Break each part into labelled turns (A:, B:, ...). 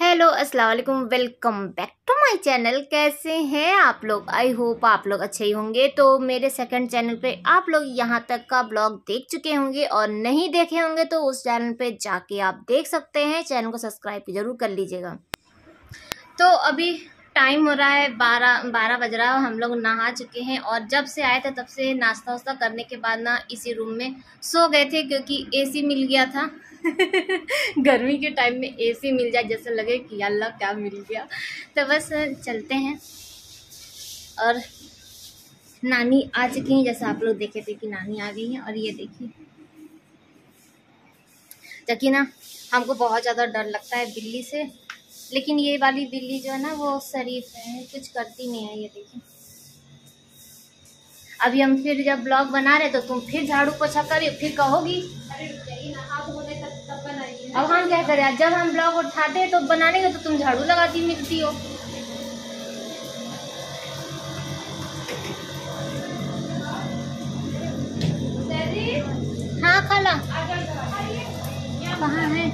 A: Hello अस्सलाम वालेकुम welcome back to my channel कैसे हैं आप लोग आई होप आप लोग अच्छे ही होंगे तो मेरे सेकंड चैनल पे आप लोग यहाँ तक का ब्लॉग देख चुके होंगे और नहीं देखे होंगे तो उस चैनल पे जाके आप देख सकते हैं चैनल को सब्सक्राइब जरूर कर लीजिएगा तो अभी टाइम हो रहा है बारह बारह बज रहा है हम लोग नहा चुके हैं और जब से आए थे तब से नाश्ता वास्ता करने के बाद ना इसी रूम में सो गए थे क्योंकि एसी मिल गया था गर्मी के टाइम में एसी मिल जाए जैसे लगे कि अल्लाह क्या मिल गया तो बस चलते हैं और नानी आ चुकी हैं जैसे आप लोग देखे थे कि नानी आ गई हैं और ये देखिए जबकि ना हमको बहुत ज़्यादा डर लगता है बिल्ली से लेकिन ये वाली बिल्ली जो है ना वो शरीफ है कुछ करती नहीं है ये देखिए अभी हम फिर जब ब्लॉग बना रहे तो तुम फिर झाड़ू पोछा करिए फिर कहोगी अरे अब हम क्या करें जब हम ब्लॉग उठाते हैं तो बनाने का तो तुम झाड़ू लगाती मिलती हो हाँ खाला कहाँ है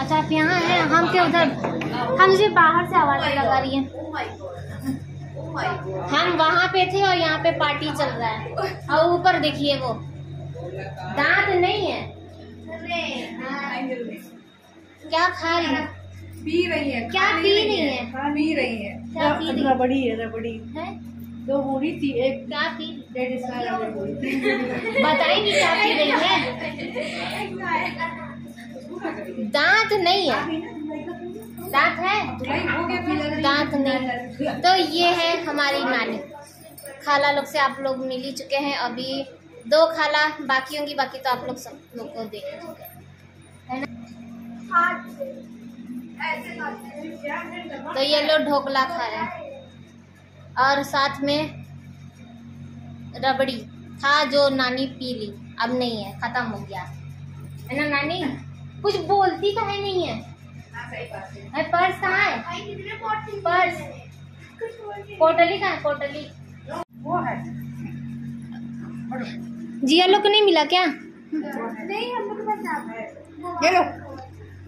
A: अच्छा आप यहाँ है हम के उधर हम सिर्फ बाहर से आवाज़ oh लगा रही है oh oh हम वहाँ पे थे और यहाँ पे पार्टी चल रहा है और ऊपर देखिए वो दांत नहीं है हाँ। क्या खा रही है पी रही है क्या पी रही है पी रही है क्या पी रही है बड़ी है रबड़ी है दो बूढ़ी थी एक क्या पी डेढ़ साल वाली बूढ़ी बताएगी क्या पी रही है दांत नहीं है दांत है दांत नहीं तो ये है हमारी नानी खाला लोग से आप लोग मिल ही चुके हैं अभी दो खाला बाकी होंगी बाकी तो आप लोग सब लोग को देख चुके हैं तो ये लो ढोकला खा रहे और साथ में रबड़ी था जो नानी पी ली अब नहीं है खत्म हो गया है ना नानी कुछ बोलती तो है नहीं है है पर्स कहाँ है पर्स पोटली कहाँ है पोटली वो है जिया लोग को नहीं मिला क्या
B: नहीं हम लोग ये लो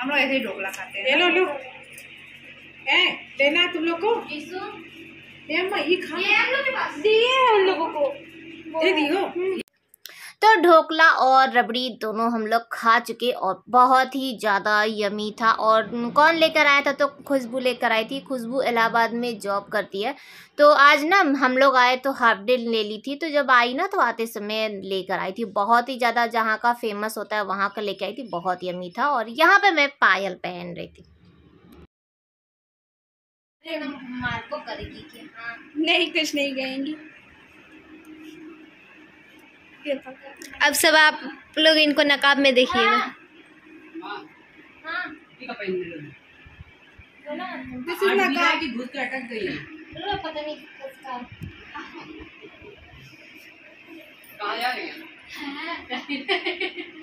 A: हम लोग ऐसे ही ढोकला खाते हैं लो लो ए लेना तुम लोग को ये अम्मा ये खा दिए हम लोगों को दे दियो तो ढोकला और रबड़ी दोनों हम लोग खा चुके और बहुत ही ज़्यादा यमी था और कौन लेकर आया था तो खुशबू लेकर आई थी खुशबू इलाहाबाद में जॉब करती है तो आज ना हम लोग आए तो हाफ डे ले ली थी तो जब आई ना तो आते समय लेकर आई थी बहुत ही ज़्यादा जहाँ का फेमस होता है वहाँ का लेकर आई थी बहुत यमी था और यहाँ पर मैं पायल पहन रही थी करेगी हाँ नहीं कुछ नहीं गएंगी अब सब आप लोग इनको नकाब में देखिएगा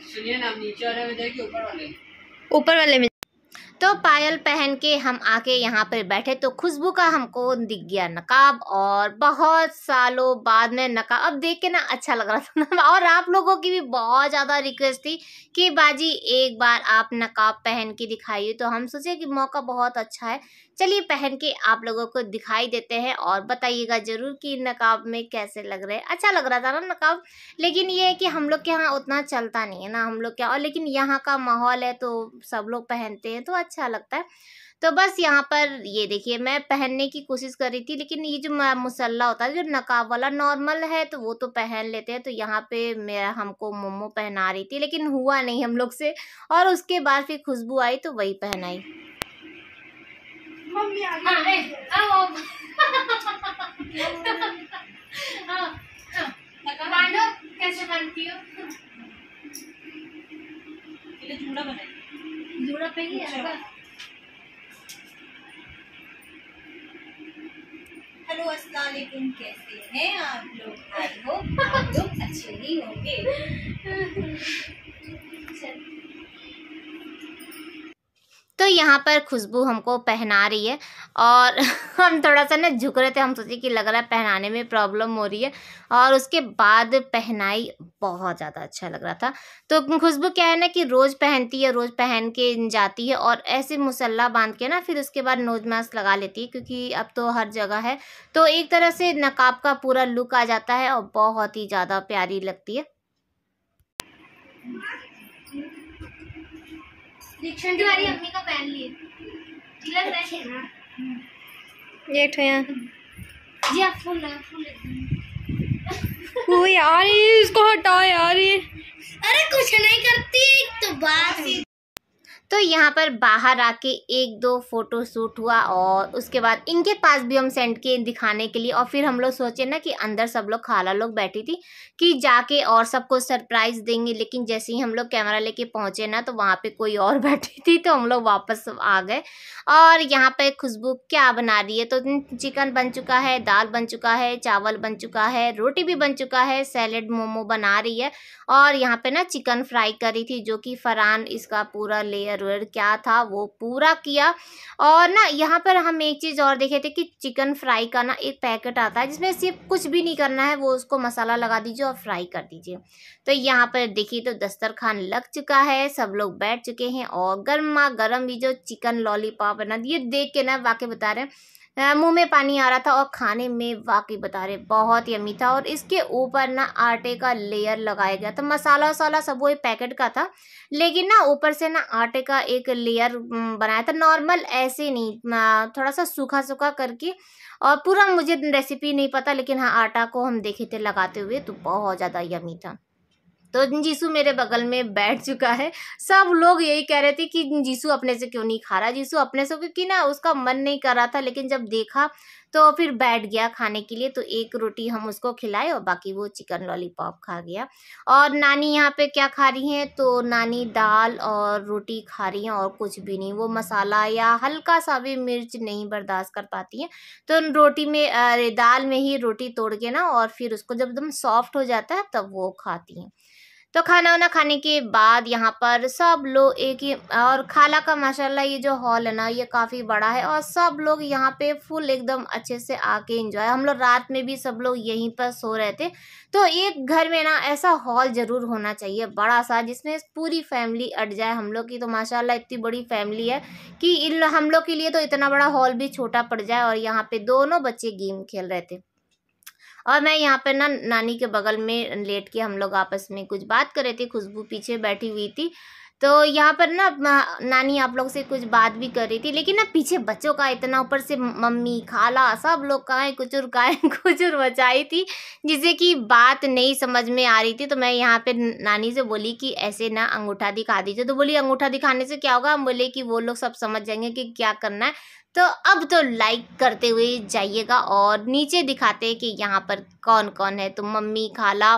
A: सुनिए ना नीचे वाले में जाएगी ऊपर वाले ऊपर वाले में तो पायल पहन के हम आके यहाँ पर बैठे तो खुशबू का हमको दिख गया नकाब और बहुत सालों बाद में नकाब अब देख के ना अच्छा लग रहा था और आप लोगों की भी बहुत ज़्यादा रिक्वेस्ट थी कि बाजी एक बार आप नकाब पहन के दिखाइए तो हम सोचे कि मौका बहुत अच्छा है चलिए पहन के आप लोगों को दिखाई देते हैं और बताइएगा ज़रूर कि नकाब में कैसे लग रहे हैं अच्छा लग रहा था ना नकाब लेकिन ये है कि हम लोग के यहाँ उतना चलता नहीं है ना हम लोग क्या और लेकिन यहाँ का माहौल है तो सब लोग पहनते हैं तो अच्छा लगता है तो बस यहाँ पर ये देखिए मैं पहनने की कोशिश कर रही थी लेकिन ये जो मुसल्ला होता है जो नकाब वाला नॉर्मल है तो वो तो पहन लेते हैं तो यहाँ पे मेरा हमको मोमो पहना रही थी लेकिन हुआ नहीं हम लोग से और उसके बाद फिर खुशबू आई तो वही पहनाई हाँ, हाँ, हाँ। कैसे बनती हो झूला बनाई दूरा पे ही है अच्छा। हेलो अस्सलाम वालेकुम कैसे हैं आप लोग आई होप आप लोग अच्छे ही होंगे तो यहाँ पर खुशबू हमको पहना रही है और हम थोड़ा सा ना झुक रहे थे हम सोचे कि लग रहा है पहनाने में प्रॉब्लम हो रही है और उसके बाद पहनाई बहुत ज़्यादा अच्छा लग रहा था तो खुशबू क्या है ना कि रोज़ पहनती है रोज़ पहन के जाती है और ऐसे मुसल्ला बांध के ना फिर उसके बाद नोज मास्क लगा लेती है क्योंकि अब तो हर जगह है तो एक तरह से नकाब का पूरा लुक आ जाता है और बहुत ही ज़्यादा प्यारी लगती है दीक्षण अम्मी का पहन लिए अच्छा। ना ये ठो यहां जी आप वो यार इसको हटाओ यार ये अरे कुछ नहीं करती तो बात तो यहाँ पर बाहर आके एक दो फ़ोटो शूट हुआ और उसके बाद इनके पास भी हम सेंड किए दिखाने के लिए और फिर हम लोग सोचे ना कि अंदर सब लोग खाला लोग बैठी थी कि जाके और सबको सरप्राइज़ देंगे लेकिन जैसे ही हम लोग कैमरा लेके पहुँचे ना तो वहाँ पे कोई और बैठी थी तो हम लोग वापस आ गए और यहाँ पर खुशबू क्या बना रही है तो चिकन बन चुका है दाल बन चुका है चावल बन चुका है रोटी भी बन चुका है सैलड मोमो बना रही है और यहाँ पर ना चिकन फ्राई करी थी जो कि फरहान इसका पूरा लेयर सर्वर क्या था वो पूरा किया और ना यहाँ पर हम एक चीज़ और देखे थे कि चिकन फ्राई का ना एक पैकेट आता है जिसमें सिर्फ कुछ भी नहीं करना है वो उसको मसाला लगा दीजिए और फ्राई कर दीजिए तो यहाँ पर देखिए तो दस्तरखान लग चुका है सब लोग बैठ चुके हैं और गर्मा गर्म भी जो चिकन लॉलीपॉप है ना ये देख के ना वाकई बता रहे हैं मुंह में पानी आ रहा था और खाने में वाकई बता रहे बहुत यमी था और इसके ऊपर ना आटे का लेयर लगाया गया था मसाला वसाला सब वो पैकेट का था लेकिन ना ऊपर से ना आटे का एक लेयर बनाया था नॉर्मल ऐसे नहीं थोड़ा सा सूखा सूखा करके और पूरा मुझे रेसिपी नहीं पता लेकिन हाँ आटा को हम देखे थे लगाते हुए तो बहुत ज़्यादा यमी था तो जीसू मेरे बगल में बैठ चुका है सब लोग यही कह रहे थे कि जीसू अपने से क्यों नहीं खा रहा जीसू अपने से क्योंकि ना उसका मन नहीं कर रहा था लेकिन जब देखा तो फिर बैठ गया खाने के लिए तो एक रोटी हम उसको खिलाए और बाकी वो चिकन लॉलीपॉप खा गया और नानी यहाँ पे क्या खा रही हैं तो नानी दाल और रोटी खा रही हैं और कुछ भी नहीं वो मसाला या हल्का सा भी मिर्च नहीं बर्दाश्त कर पाती हैं तो रोटी में दाल में ही रोटी तोड़ के ना और फिर उसको जब एकदम सॉफ्ट हो जाता है तब वो खाती हैं तो खाना वाना खाने के बाद यहाँ पर सब लोग एक ही और खाला का माशाल्लाह ये जो हॉल है ना ये काफ़ी बड़ा है और सब लोग यहाँ पे फुल एकदम अच्छे से आके इंजॉय हम लोग रात में भी सब लोग यहीं पर सो रहे थे तो एक घर में ना ऐसा हॉल ज़रूर होना चाहिए बड़ा सा जिसमें पूरी फैमिली अट जाए हम लोग की तो माशाला इतनी बड़ी फैमिली है कि इन हम लोग के लिए तो इतना बड़ा हॉल भी छोटा पड़ जाए और यहाँ पर दोनों बच्चे गेम खेल रहे थे और मैं यहाँ पर ना नानी के बगल में लेट के हम लोग आपस में कुछ बात कर रहे थे खुशबू पीछे बैठी हुई थी तो यहाँ पर ना नानी आप लोग से कुछ बात भी कर रही थी लेकिन ना पीछे बच्चों का इतना ऊपर से मम्मी खाला सब लोग का है कुचुर का है कुचुर मचाई थी जिससे कि बात नहीं समझ में आ रही थी तो मैं यहाँ पे नानी से बोली कि ऐसे ना अंगूठा दिखा दीजिए तो बोली अंगूठा दिखाने से क्या होगा हम बोले कि वो लोग सब समझ जाएंगे कि क्या करना है तो अब तो लाइक करते हुए जाइएगा और नीचे दिखाते हैं कि यहाँ पर कौन कौन है तो मम्मी खाला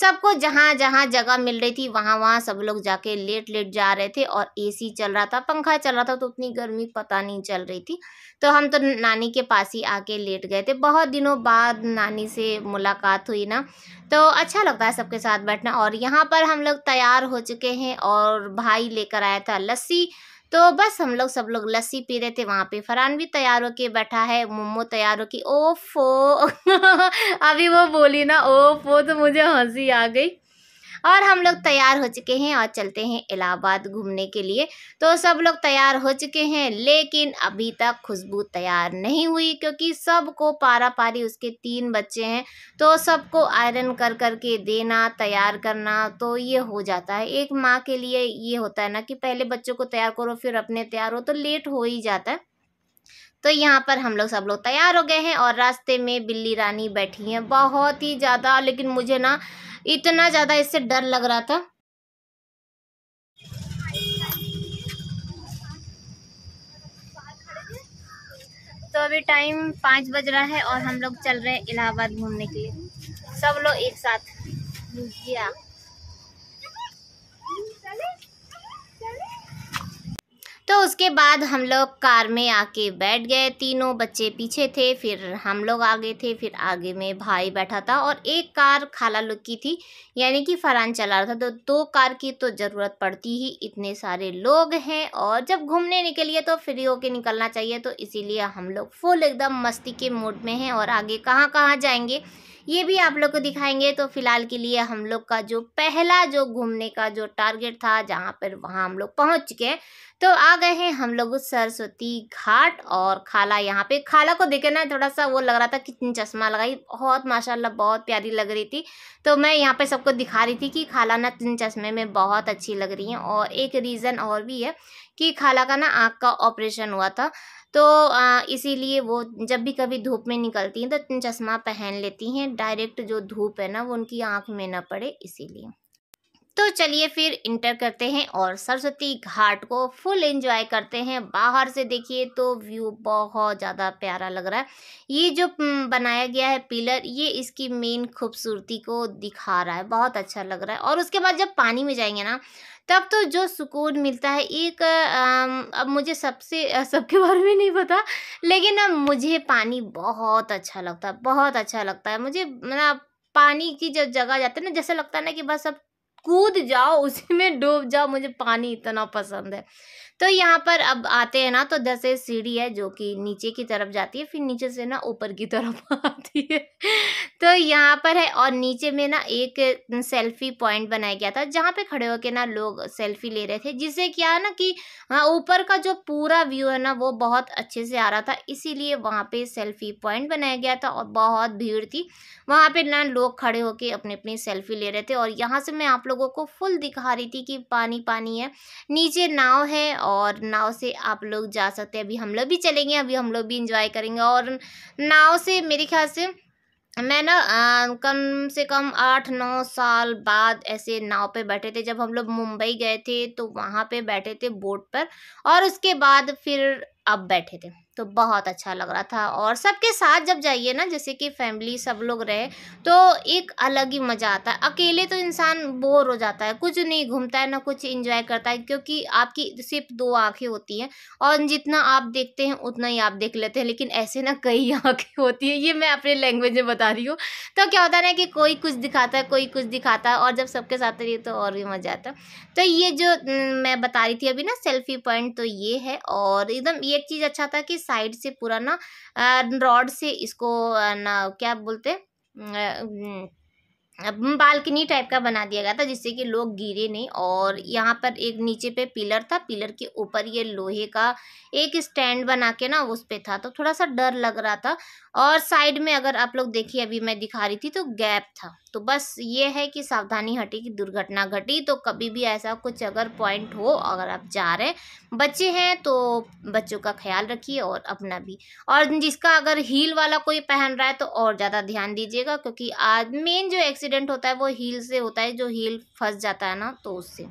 A: सबको जहाँ जहाँ जगह मिल रही थी वहाँ वहाँ सब लोग जाके लेट लेट जा रहे थे और एसी चल रहा था पंखा चल रहा था तो उतनी गर्मी पता नहीं चल रही थी तो हम तो नानी के पास ही आके लेट गए थे बहुत दिनों बाद नानी से मुलाकात हुई ना तो अच्छा लगता है सबके साथ बैठना और यहाँ पर हम लोग तैयार हो चुके हैं और भाई लेकर आया था लस्सी तो बस हम लोग सब लोग लस्सी पी रहे थे वहाँ पे फरहान भी तैयार होके बैठा है मोमो तैयार होके ओ फो अभी वो बोली ना ओ फो तो मुझे हंसी आ गई और हम लोग तैयार हो चुके हैं और चलते हैं इलाहाबाद घूमने के लिए तो सब लोग तैयार हो चुके हैं लेकिन अभी तक खुशबू तैयार नहीं हुई क्योंकि सबको पारा पारी उसके तीन बच्चे हैं तो सबको आयरन कर कर के देना तैयार करना तो ये हो जाता है एक माँ के लिए ये होता है ना कि पहले बच्चों को तैयार करो फिर अपने तैयार हो तो लेट हो ही जाता है तो यहाँ पर हम लोग सब लोग तैयार हो गए हैं और रास्ते में बिल्ली रानी बैठी हैं बहुत ही ज़्यादा लेकिन मुझे ना इतना ज़्यादा इससे डर लग रहा था तो अभी टाइम पाँच बज रहा है और हम लोग चल रहे हैं इलाहाबाद घूमने के लिए सब लोग एक साथ तो उसके बाद हम लोग कार में आके बैठ गए तीनों बच्चे पीछे थे फिर हम लोग आगे थे फिर आगे में भाई बैठा था और एक कार खाला लोग की थी यानी कि फरहान चला रहा था तो दो कार की तो ज़रूरत पड़ती ही इतने सारे लोग हैं और जब घूमने निकलिए तो फ्री होके निकलना चाहिए तो इसीलिए हम लोग फुल एकदम मस्ती के मूड में हैं और आगे कहाँ कहाँ जाएंगे ये भी आप लोग को दिखाएंगे तो फ़िलहाल के लिए हम लोग का जो पहला जो घूमने का जो टारगेट था जहाँ पर वहाँ हम लोग पहुँच चुके तो आ गए हैं हम लोग सरस्वती घाट और खाला यहाँ पे खाला को देखे ना थोड़ा सा वो लग रहा था कितनी चश्मा लगाई बहुत माशाल्लाह बहुत प्यारी लग रही थी तो मैं यहाँ पे सबको दिखा रही थी कि खाला ना तीन चश्मे में बहुत अच्छी लग रही हैं और एक रीज़न और भी है कि खाला का ना आँख का ऑपरेशन हुआ था तो इसीलिए वो जब भी कभी धूप में निकलती हैं तो चश्मा पहन लेती हैं डायरेक्ट जो धूप है ना वो उनकी आँख में ना पड़े इसीलिए तो चलिए फिर इंटर करते हैं और सरस्वती घाट को फुल एंजॉय करते हैं बाहर से देखिए तो व्यू बहुत ज़्यादा प्यारा लग रहा है ये जो बनाया गया है पिलर ये इसकी मेन खूबसूरती को दिखा रहा है बहुत अच्छा लग रहा है और उसके बाद जब पानी में जाएंगे ना तब तो जो सुकून मिलता है एक आ, अब मुझे सबसे सबके बारे में नहीं पता लेकिन अब मुझे पानी बहुत अच्छा लगता है बहुत अच्छा लगता है मुझे मतलब पानी की जो जगह जाते हैं ना जैसे लगता है ना कि बस अब कूद जाओ उसी में डूब जाओ मुझे पानी इतना पसंद है तो यहाँ पर अब आते हैं ना तो जैसे सीढ़ी है जो कि नीचे की तरफ जाती है फिर नीचे से ना ऊपर की तरफ जाती है तो यहाँ पर है और नीचे में ना एक सेल्फी पॉइंट बनाया गया था जहाँ पे खड़े होकर ना लोग सेल्फी ले रहे थे जिससे क्या है ना कि हाँ, ऊपर का जो पूरा व्यू है ना वो बहुत अच्छे से आ रहा था इसीलिए वहाँ पे सेल्फी पॉइंट बनाया गया था और बहुत भीड़ थी वहाँ पे ना लोग खड़े होके अपने अपनी सेल्फी ले रहे थे और यहाँ से मैं आप लोगों को फुल दिखा रही थी कि पानी पानी है नीचे नाव है और नाव से आप लोग जा सकते हैं अभी हम लोग भी चलेंगे अभी हम लोग भी इंजॉय करेंगे और नाव से मेरे ख्याल से मैं ना कम से कम आठ नौ साल बाद ऐसे नाव पे बैठे थे जब हम लोग मुंबई गए थे तो वहाँ पे बैठे थे बोट पर और उसके बाद फिर अब बैठे थे तो बहुत अच्छा लग रहा था और सबके साथ जब जाइए ना जैसे कि फैमिली सब लोग रहे तो एक अलग ही मज़ा आता है अकेले तो इंसान बोर हो जाता है कुछ नहीं घूमता है ना कुछ इंजॉय करता है क्योंकि आपकी सिर्फ दो आँखें होती हैं और जितना आप देखते हैं उतना ही आप देख लेते हैं लेकिन ऐसे ना कई आँखें होती हैं ये मैं अपने लैंग्वेज में बता रही हूँ तो क्या होता है ना कि कोई कुछ दिखाता है कोई कुछ दिखाता है और जब सबके साथ रहिए तो और भी मज़ा आता है तो ये जो मैं बता रही थी अभी ना सेल्फी पॉइंट तो ये है और एकदम ये चीज़ अच्छा था कि साइड से पूरा ना रॉड से इसको ना क्या बोलते बालकनी टाइप का बना दिया गया था जिससे कि लोग गिरे नहीं और यहाँ पर एक नीचे पे पिलर था पिलर के ऊपर ये लोहे का एक स्टैंड बना के ना उस पे था तो थोड़ा सा डर लग रहा था और साइड में अगर आप लोग देखिए अभी मैं दिखा रही थी तो गैप था तो बस ये है कि सावधानी हटी कि दुर्घटना घटी तो कभी भी ऐसा कुछ अगर पॉइंट हो अगर आप जा रहे हैं बच्चे हैं तो बच्चों का ख्याल रखिए और अपना भी और जिसका अगर हील वाला कोई पहन रहा है तो और ज़्यादा ध्यान दीजिएगा क्योंकि आज मेन जो एक्सीडेंट होता है वो हील से होता है जो हील फंस जाता है ना तो उससे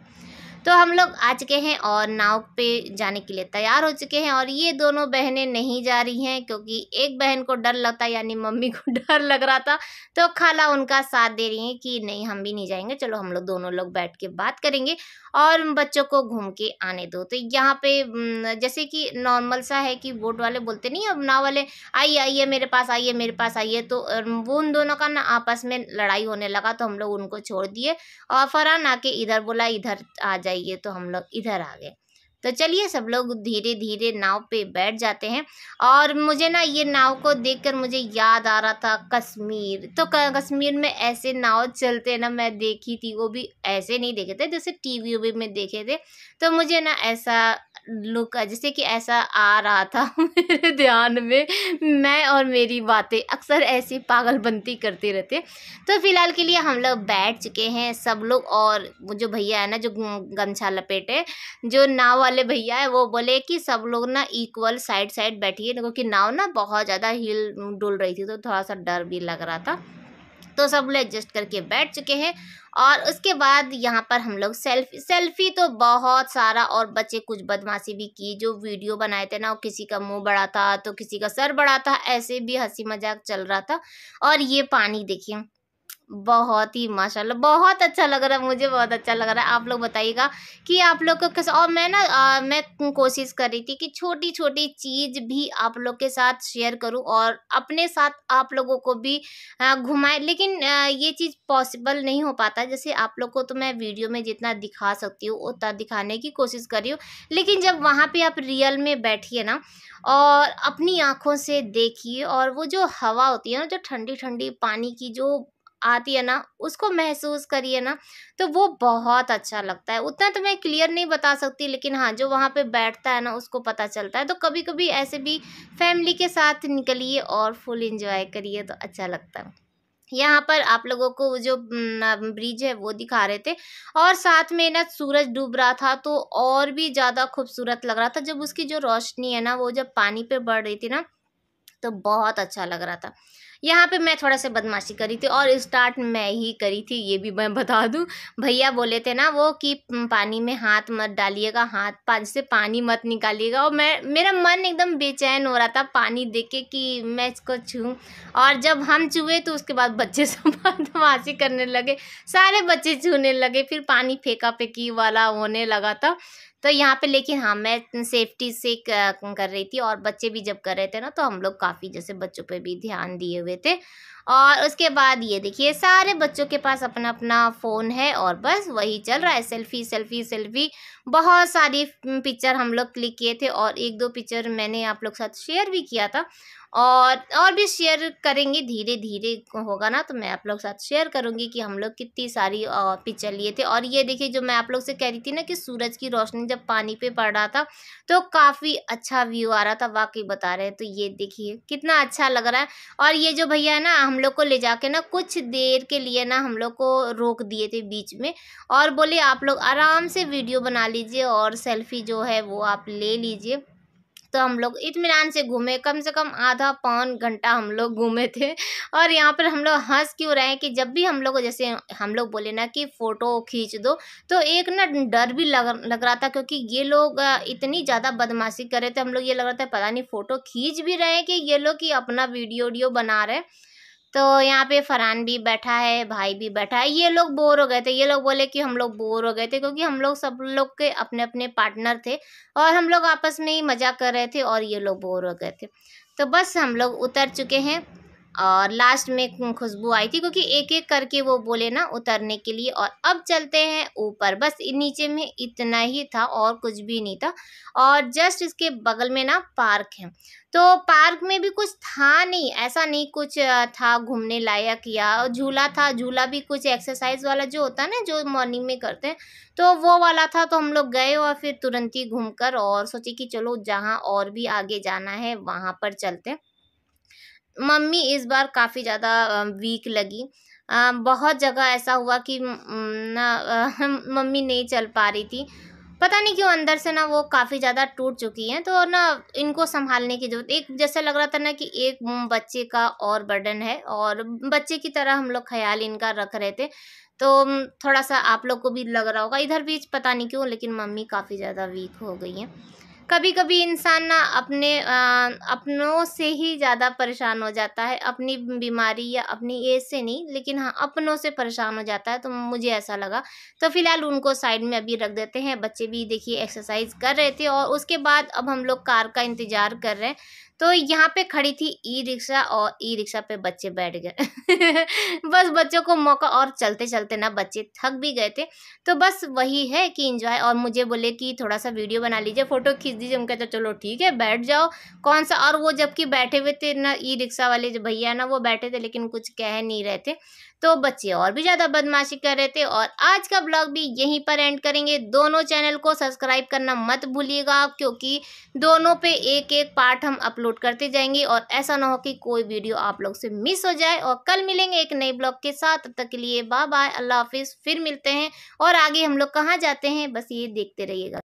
A: तो हम लोग आ चुके हैं और नाव पे जाने के लिए तैयार हो चुके हैं और ये दोनों बहनें नहीं जा रही हैं क्योंकि एक बहन को डर लगता यानी मम्मी को डर लग रहा था तो खाला उनका साथ दे रही हैं कि नहीं हम भी नहीं जाएंगे चलो हम लोग दोनों लोग बैठ के बात करेंगे और बच्चों को घूम के आने दो तो यहाँ पे जैसे कि नॉर्मल सा है कि वोट वाले बोलते नहीं अब ना वाले आइए आइए मेरे पास आइए मेरे पास आइए तो वो उन दोनों का ना आपस में लड़ाई होने लगा तो हम लोग उनको छोड़ दिए और फरहान आके इधर बोला इधर आ जाइए तो हम लोग इधर आ गए तो चलिए सब लोग धीरे धीरे नाव पे बैठ जाते हैं और मुझे ना ये नाव को देखकर मुझे याद आ रहा था कश्मीर तो कश्मीर में ऐसे नाव चलते ना मैं देखी थी वो भी ऐसे नहीं देखे थे जैसे टीवी वी में देखे थे तो मुझे ना ऐसा लुक जैसे कि ऐसा आ रहा था मेरे ध्यान में मैं और मेरी बातें अक्सर ऐसी पागल बनती करते रहती तो फ़िलहाल के लिए हम लोग बैठ चुके हैं सब लोग और जो भैया है ना जो गमछा लपेटे जो नाव वाले भैया है वो बोले कि सब लोग ना इक्वल साइड साइड बैठिए क्योंकि नाव ना बहुत ज़्यादा हिल डुल रही थी तो थोड़ा सा डर भी लग रहा था तो सब लोग एडजस्ट करके बैठ चुके हैं और उसके बाद यहाँ पर हम लोग सेल्फी सेल्फी तो बहुत सारा और बच्चे कुछ बदमाशी भी की जो वीडियो बनाए थे ना किसी का मुंह बड़ा था तो किसी का सर बड़ा था ऐसे भी हंसी मजाक चल रहा था और ये पानी देखिए बहुत ही माशाल्लाह बहुत अच्छा लग रहा है मुझे बहुत अच्छा लग रहा है आप लोग बताइएगा कि आप लोग को किस और मैं ना आ, मैं कोशिश कर रही थी कि छोटी छोटी चीज़ भी आप लोग के साथ शेयर करूं और अपने साथ आप लोगों को भी घुमाए लेकिन आ, ये चीज़ पॉसिबल नहीं हो पाता जैसे आप लोग को तो मैं वीडियो में जितना दिखा सकती हूँ उतना दिखाने की कोशिश कर रही हूँ लेकिन जब वहाँ पर आप रियल में बैठिए ना और अपनी आँखों से देखिए और वो जो हवा होती है ना जो ठंडी ठंडी पानी की जो आती है ना उसको महसूस करिए ना तो वो बहुत अच्छा लगता है उतना तो मैं क्लियर नहीं बता सकती लेकिन हाँ जो वहाँ पे बैठता है ना उसको पता चलता है तो कभी कभी ऐसे भी फैमिली के साथ निकलिए और फुल इंजॉय करिए तो अच्छा लगता है यहाँ पर आप लोगों को जो ब्रिज है वो दिखा रहे थे और साथ में ना सूरज डूब रहा था तो और भी ज़्यादा खूबसूरत लग रहा था जब उसकी जो रोशनी है ना वो जब पानी पे बढ़ रही थी ना तो बहुत अच्छा लग रहा था यहाँ पे मैं थोड़ा सा बदमाशी करी थी और स्टार्ट मैं ही करी थी ये भी मैं बता दूँ भैया बोले थे ना वो कि पानी में हाथ मत डालिएगा हाथ पानी से पानी मत निकालिएगा और मैं मेरा मन एकदम बेचैन हो रहा था पानी देख के कि मैं इसको छूँ और जब हम छूए तो उसके बाद बच्चे से बदमाशी करने लगे सारे बच्चे छूने लगे फिर पानी फेंका फेंकी वाला होने लगा था तो यहाँ पे लेकिन हाँ मैं सेफ्टी से कर रही थी और बच्चे भी जब कर रहे थे ना तो हम लोग काफ़ी जैसे बच्चों पे भी ध्यान दिए हुए थे और उसके बाद ये देखिए सारे बच्चों के पास अपना अपना फ़ोन है और बस वही चल रहा है सेल्फी सेल्फी सेल्फी बहुत सारी पिक्चर हम लोग क्लिक किए थे और एक दो पिक्चर मैंने आप लोग साथ शेयर भी किया था और और भी शेयर करेंगे धीरे धीरे होगा ना तो मैं आप लोग साथ शेयर करूँगी कि हम लोग कितनी सारी पिक्चर लिए थे और ये देखिए जो मैं आप लोग से कह रही थी ना कि सूरज की रोशनी जब पानी पे पड़ रहा था तो काफ़ी अच्छा व्यू आ रहा था वाकई बता रहे हैं तो ये देखिए कितना अच्छा लग रहा है और ये जो भैया है ना हम लोग को ले जाके ना कुछ देर के लिए ना हम लोग को रोक दिए थे बीच में और बोले आप लोग आराम से वीडियो बना लीजिए और सेल्फी जो है वो आप ले लीजिए तो हम लोग इतमान से घूमे कम से कम आधा पौन घंटा हम लोग घूमे थे और यहाँ पर हम लोग हंस क्यों रहे हैं कि जब भी हम लोग जैसे हम लोग बोले ना कि फ़ोटो खींच दो तो एक ना डर भी लग लग रहा था क्योंकि ये लोग इतनी ज़्यादा बदमाशी कर रहे थे हम लोग ये लग रहा था पता नहीं फ़ोटो खींच भी रहे हैं कि ये लोग कि अपना वीडियो वीडियो बना रहे हैं तो यहाँ पे फरहान भी बैठा है भाई भी बैठा है ये लोग बोर हो गए थे ये लोग बोले कि हम लोग बोर हो गए थे क्योंकि हम लोग सब लोग के अपने अपने पार्टनर थे और हम लोग आपस में ही मज़ा कर रहे थे और ये लोग बोर हो गए थे तो बस हम लोग उतर चुके हैं और लास्ट में खुशबू आई थी क्योंकि एक एक करके वो बोले ना उतरने के लिए और अब चलते हैं ऊपर बस नीचे में इतना ही था और कुछ भी नहीं था और जस्ट इसके बगल में ना पार्क है तो पार्क में भी कुछ था नहीं ऐसा नहीं कुछ था घूमने लायक या झूला था झूला भी कुछ एक्सरसाइज वाला जो होता है ना जो मॉर्निंग में करते हैं तो वो वाला था तो हम लोग गए और फिर तुरंत ही घूम कर और सोचे कि चलो जहाँ और भी आगे जाना है वहाँ पर चलते हैं मम्मी इस बार काफ़ी ज़्यादा वीक लगी बहुत जगह ऐसा हुआ कि ना मम्मी नहीं चल पा रही थी पता नहीं क्यों अंदर से ना वो काफ़ी ज़्यादा टूट चुकी हैं तो ना इनको संभालने की ज़रूरत एक जैसा लग रहा था ना कि एक बच्चे का और बर्डन है और बच्चे की तरह हम लोग ख्याल इनका रख रहे थे तो थोड़ा सा आप लोग को भी लग रहा होगा इधर बीच पता नहीं क्यों लेकिन मम्मी काफ़ी ज़्यादा वीक हो गई हैं कभी कभी इंसान ना अपने आ, अपनों से ही ज़्यादा परेशान हो जाता है अपनी बीमारी या अपनी एज से नहीं लेकिन हाँ अपनों से परेशान हो जाता है तो मुझे ऐसा लगा तो फिलहाल उनको साइड में अभी रख देते हैं बच्चे भी देखिए एक्सरसाइज कर रहे थे और उसके बाद अब हम लोग कार का इंतज़ार कर रहे हैं तो यहाँ पे खड़ी थी ई रिक्शा और ई रिक्शा पे बच्चे बैठ गए बस बच्चों को मौका और चलते चलते ना बच्चे थक भी गए थे तो बस वही है कि इंजॉय और मुझे बोले कि थोड़ा सा वीडियो बना लीजिए फ़ोटो खींच दीजिए हम कहते चलो ठीक है बैठ जाओ कौन सा और वो जबकि बैठे हुए थे ना ई रिक्शा वाले जो भैया ना वो बैठे थे लेकिन कुछ कह नहीं रहे थे तो बच्चे और भी ज़्यादा बदमाशी कर रहे थे और आज का ब्लॉग भी यहीं पर एंड करेंगे दोनों चैनल को सब्सक्राइब करना मत भूलिएगा क्योंकि दोनों पे एक एक पार्ट हम अपलोड करते जाएंगे और ऐसा ना हो कि कोई वीडियो आप लोग से मिस हो जाए और कल मिलेंगे एक नए ब्लॉग के साथ तब तक के लिए बाय बाय अल्लाह हाफिज़ फिर मिलते हैं और आगे हम लोग कहाँ जाते हैं बस ये देखते रहिएगा